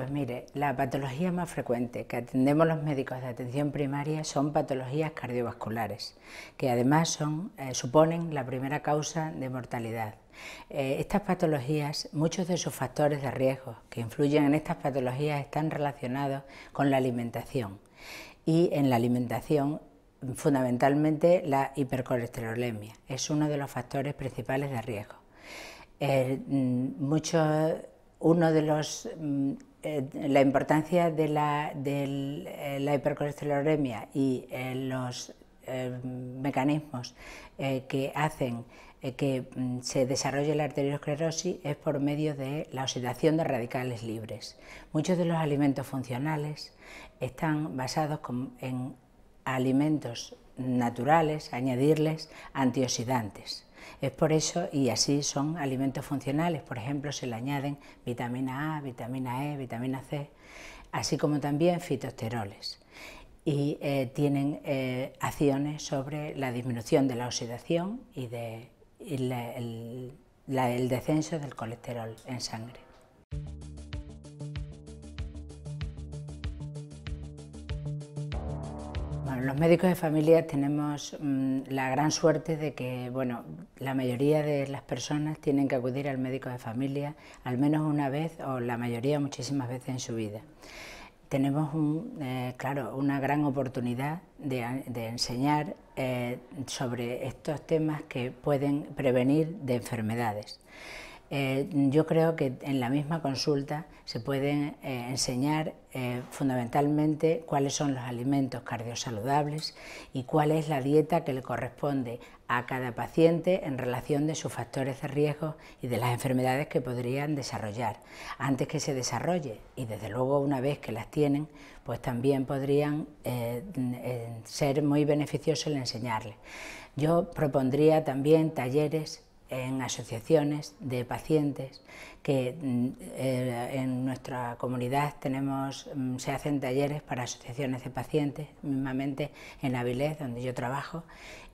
Pues mire, la patología más frecuente que atendemos los médicos de atención primaria son patologías cardiovasculares, que además son, eh, suponen la primera causa de mortalidad. Eh, estas patologías, muchos de sus factores de riesgo que influyen en estas patologías están relacionados con la alimentación. Y en la alimentación fundamentalmente la hipercolesterolemia. Es uno de los factores principales de riesgo. Eh, mm, muchos... uno de los mm, eh, la importancia de la, eh, hipercolesterolemia y eh, los mecanismos que hacen que mm, se desarrolle la arteriosclerosis es por medio de la oxidación de radicales libres. Muchos de los alimentos funcionales están basados en alimentos naturales, añadirles antioxidantes. Es por eso, y así son alimentos funcionales, por ejemplo, se le añaden vitamina A, vitamina E, vitamina C, así como también fitosteroles. Y eh, tienen eh, acciones sobre la disminución de la oxidación y, el descenso del colesterol en sangre. los médicos de familia tenemos mm, la gran suerte de que, bueno, la mayoría de las personas tienen que acudir al médico de familia al menos una vez o la mayoría muchísimas veces en su vida. Tenemos, eh, claro, una gran oportunidad de, enseñar eh, sobre estos temas que pueden prevenir de enfermedades. Eh, yo creo que en la misma consulta se pueden eh, enseñar eh, fundamentalmente cuáles son los alimentos cardiosaludables y cuál es la dieta que le corresponde a cada paciente en relación de sus factores de riesgo y de las enfermedades que podrían desarrollar antes que se desarrolle y desde luego una vez que las tienen pues también podrían ser muy beneficiosos el enseñarles. Yo propondría también talleres en asociaciones de pacientes, que mm, eh, en nuestra comunidad tenemos, mm, se hacen talleres para asociaciones de pacientes, mismamente en Avilés, donde yo trabajo,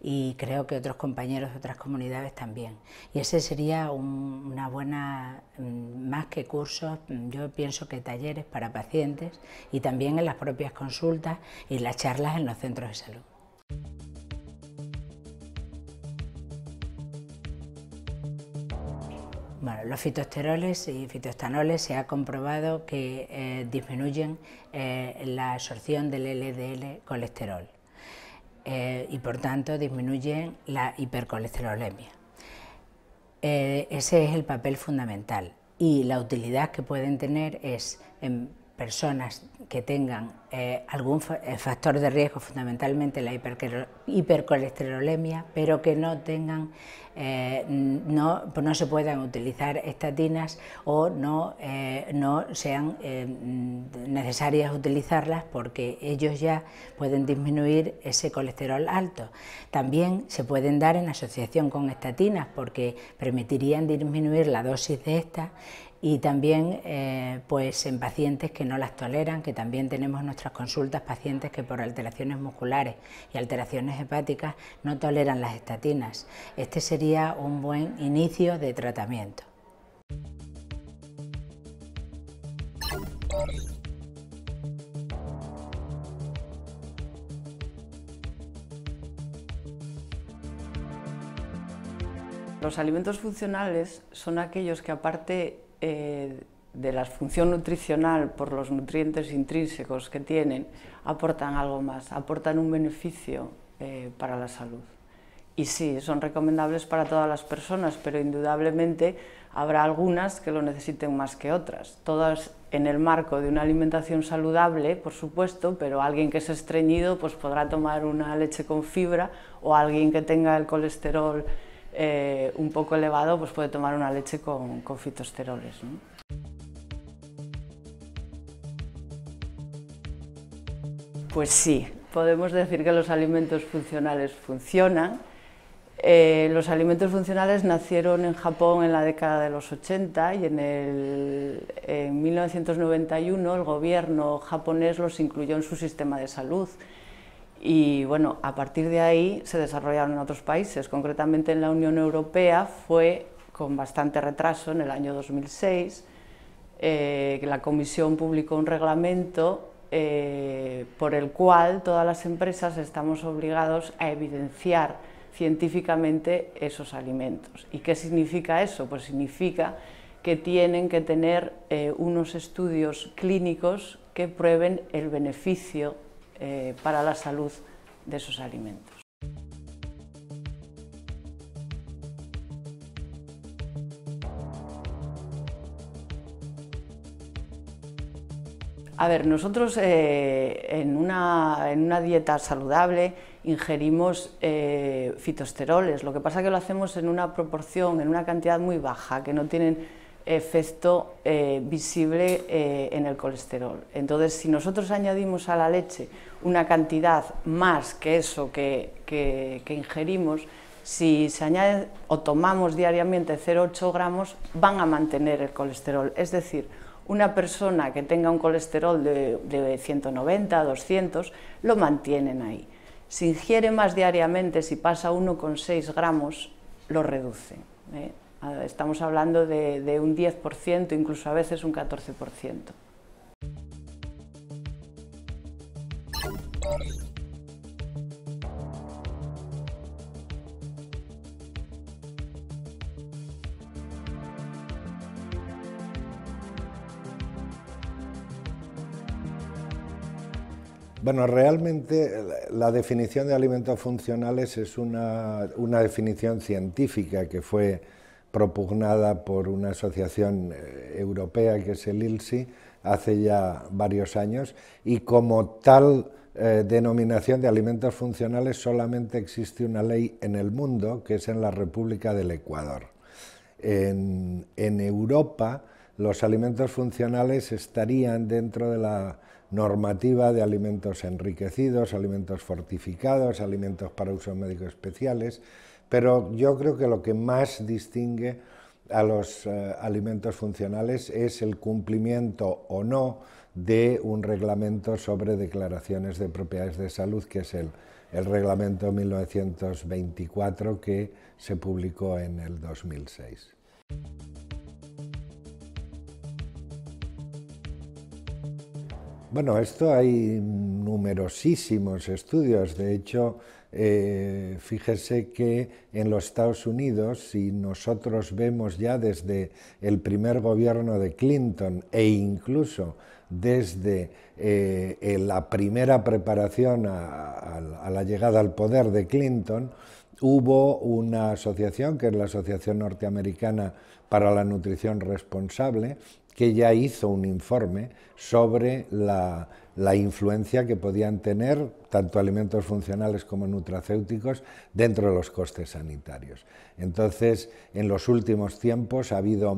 y creo que otros compañeros de otras comunidades también. Y ese sería una buena, mm, más que cursos, yo pienso que talleres para pacientes y también en las propias consultas y las charlas en los centros de salud. los fitoesteroles y fitoestanoles se ha comprobado que eh, disminuyen eh, la absorción del LDL colesterol eh, y por tanto disminuyen la hipercolesterolemia. ese es el papel fundamental y la utilidad que pueden tener es en em, personas que tengan eh, algún eh, factor de riesgo, fundamentalmente la hipercolesterolemia, pero que no tengan, eh, no, no, se puedan utilizar estatinas o no, no sean necesarias utilizarlas porque ellos ya pueden disminuir ese colesterol alto. También se pueden dar en asociación con estatinas porque permitirían disminuir la dosis de estas y también eh, pues en pacientes que no las toleran, que también tenemos nuestras consultas pacientes que por alteraciones musculares y alteraciones hepáticas no toleran las estatinas. Este sería un buen inicio de tratamiento. Los alimentos funcionales son aquellos que aparte eh, de la función nutricional por los nutrientes intrínsecos que tienen aportan algo más, aportan un beneficio eh, para la salud. Y sí, son recomendables para todas las personas, pero indudablemente habrá algunas que lo necesiten más que otras. Todas en el marco de una alimentación saludable, por supuesto, pero alguien que es estreñido pues podrá tomar una leche con fibra o alguien que tenga el colesterol eh, un poco elevado, pues puede tomar una leche con, fitosteroles. Pues sí, podemos decir que los alimentos funcionales funcionan. Eh, los alimentos funcionales nacieron en Japón en la década de los 80 y en 1991 el gobierno japonés los incluyó en su sistema de salud. Y bueno, a partir de ahí se desarrollaron en otros países, concretamente en la Unión Europea fue con bastante retraso en el año 2006, eh, que la Comisión publicó un reglamento eh, por el cual todas las empresas estamos obligados a evidenciar científicamente esos alimentos. ¿Y qué significa eso? Pues significa que tienen que tener eh, unos estudios clínicos que prueben el beneficio eh, para la salud de esos alimentos. A ver, nosotros eh, en, una, dieta saludable ingerimos eh, fitosteroles, lo que pasa que lo hacemos en una proporción, en una cantidad muy baja, que no tienen efecto eh, visible eh, en el colesterol. Entonces, si nosotros añadimos a la leche una cantidad más que eso que, ingerimos, si se añade o tomamos diariamente 0,8 gramos, van a mantener el colesterol. Es decir, una persona que tenga un colesterol de, de 190, 200, lo mantienen ahí. Si ingiere más diariamente, si pasa 1,6 gramos, lo reduce. ¿eh? Ah, estamos hablando de, un 10%, incluso a veces un 14%. Bueno, realmente eh, la definición de alimentos funcionales es una, una definición científica que fue propugnada por una asociación eh, europea que es el ILSI hace ya varios años y como tal eh, denominación de alimentos funcionales solamente existe una ley en el mundo que es en la República del Ecuador. En, en Europa los alimentos funcionales estarían dentro de la normativa de alimentos enriquecidos, alimentos fortificados, alimentos para uso médico especiales, pero yo creo que lo que más distingue a los eh, alimentos funcionales es el cumplimiento o no de un reglamento sobre declaraciones de propiedades de salud, que es el reglamento 1924 que se publicó en el 2006. Bueno, esto hay numerosísimos estudios. De hecho, eh, fíjese que en los Estados Unidos, si nosotros vemos ya desde el primer gobierno de Clinton e incluso desde eh, la primera preparación a, a la llegada al poder de Clinton, hubo una asociación, que es la Asociación Norteamericana para la Nutrición Responsable, que ya hizo un informe sobre la, influencia que podían tener tanto alimentos funcionales como nutracéuticos dentro de los costes sanitarios. Entonces, en los últimos tiempos ha habido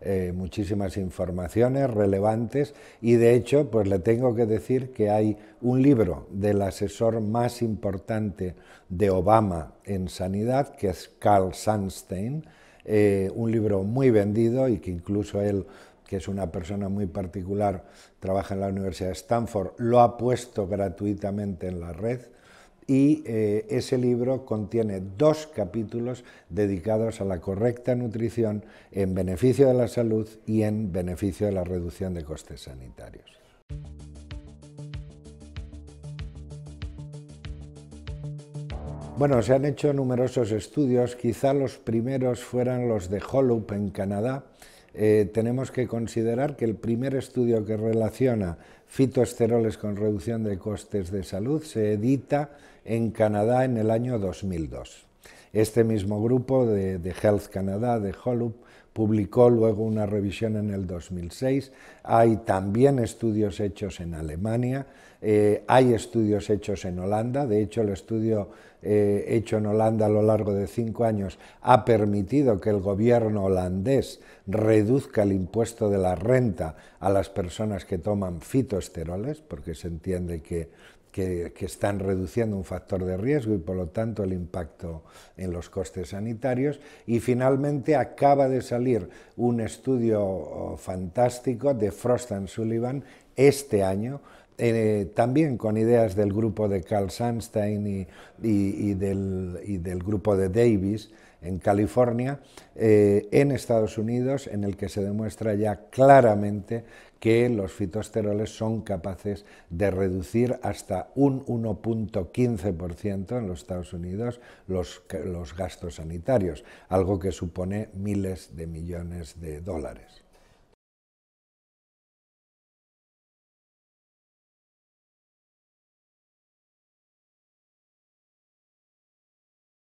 eh, muchísimas, informaciones relevantes y de hecho, pues le tengo que decir que hay un libro del asesor más importante de Obama en sanidad, que es Carl Sandstein, eh, un libro muy vendido y que incluso él, que es una persona muy particular, trabaja en la Universidad de Stanford, lo ha puesto gratuitamente en la red y eh, ese libro contiene dos capítulos dedicados a la correcta nutrición en beneficio de la salud y en beneficio de la reducción de costes sanitarios. Bueno, se han hecho numerosos estudios, quizá los primeros fueran los de Hollup en Canadá. Eh, tenemos que considerar que el primer estudio que relaciona fitoesteroles con reducción de costes de salud se edita en Canadá en el año 2002. Este mismo grupo de, Health Canada, de Hollup, publicó luego una revisión en el 2006. Hay también estudios hechos en Alemania, eh, hay estudios hechos en Holanda. De hecho, el estudio eh, hecho en Holanda a lo largo de cinco años ha permitido que el gobierno holandés reduzca el impuesto de la renta a las personas que toman fitoesteroles, porque se entiende que, que, que están reduciendo un factor de riesgo y por lo tanto el impacto en los costes sanitarios. Y finalmente acaba de salir un estudio oh, fantástico de Frost and Sullivan este año eh, también con ideas del grupo de Carl Sandstein y, del, grupo de Davis en California, eh, en Estados Unidos, en el que se demuestra ya claramente que los fitosteroles son capaces de reducir hasta un 1.15% en los Estados Unidos los gastos sanitarios, algo que supone miles de millones de dólares.